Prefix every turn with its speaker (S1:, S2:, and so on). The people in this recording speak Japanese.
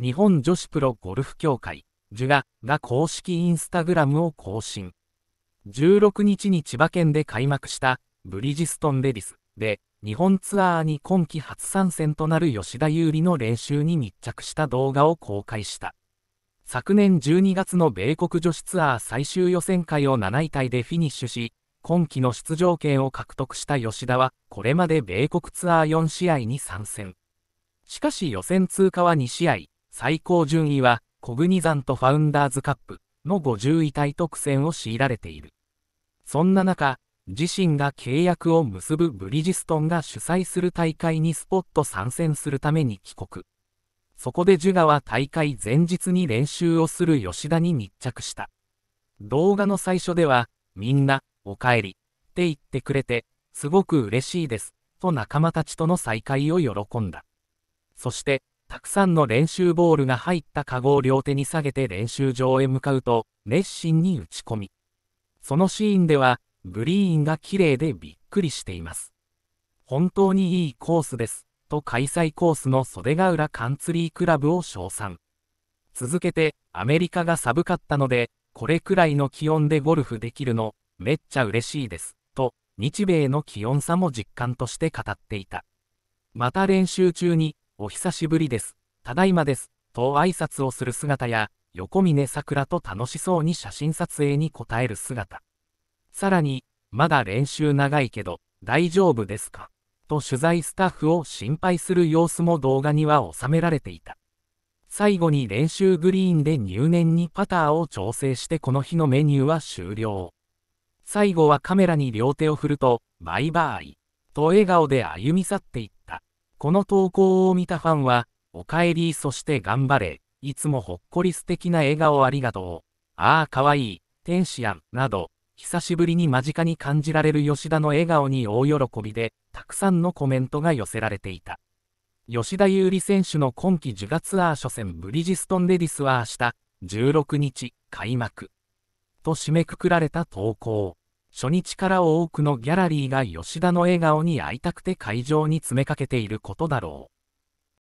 S1: 日本女子プロゴルフ協会、ジュガが公式インスタグラムを更新。16日に千葉県で開幕したブリヂストンレディスで日本ツアーに今季初参戦となる吉田優里の練習に密着した動画を公開した。昨年12月の米国女子ツアー最終予選会を7位タイでフィニッシュし、今季の出場権を獲得した吉田は、これまで米国ツアー4試合に参戦。しかし予選通過は2試合、最高順位は、コグニザントファウンダーズカップの50位体イ特選を強いられている。そんな中、自身が契約を結ぶブリヂストンが主催する大会にスポット参戦するために帰国。そこでジュガは大会前日に練習をする吉田に密着した。動画の最初では、みんな、お帰り、って言ってくれて、すごく嬉しいです、と仲間たちとの再会を喜んだ。そして、たくさんの練習ボールが入ったカゴを両手に下げて練習場へ向かうと、熱心に打ち込み。そのシーンでは、グリーンが綺麗でびっくりしています。本当にいいコースです、と開催コースの袖ヶ浦カンツリークラブを称賛。続けて、アメリカが寒かったので、これくらいの気温でゴルフできるの、めっちゃ嬉しいです、と、日米の気温差も実感として語っていた。また練習中に、お久しぶりです、ただいまです、と挨拶をする姿や、横峰さくらと楽しそうに写真撮影に応える姿。さらに、まだ練習長いけど、大丈夫ですかと取材スタッフを心配する様子も動画には収められていた。最後に練習グリーンで入念にパターを調整してこの日のメニューは終了。最後はカメラに両手を振ると、バイバーイ、と笑顔で歩み去っていった。この投稿を見たファンは、おかえり、そして頑張れ、いつもほっこり素敵な笑顔ありがとう、ああ、かわいい、天使やん、など、久しぶりに間近に感じられる吉田の笑顔に大喜びで、たくさんのコメントが寄せられていた。吉田優利選手の今季10月アー初戦ブリヂストンレディスは明日、16日、開幕。と締めくくられた投稿。初日から多くのギャラリーが吉田の笑顔に会いたくて会場に詰めかけていることだろう。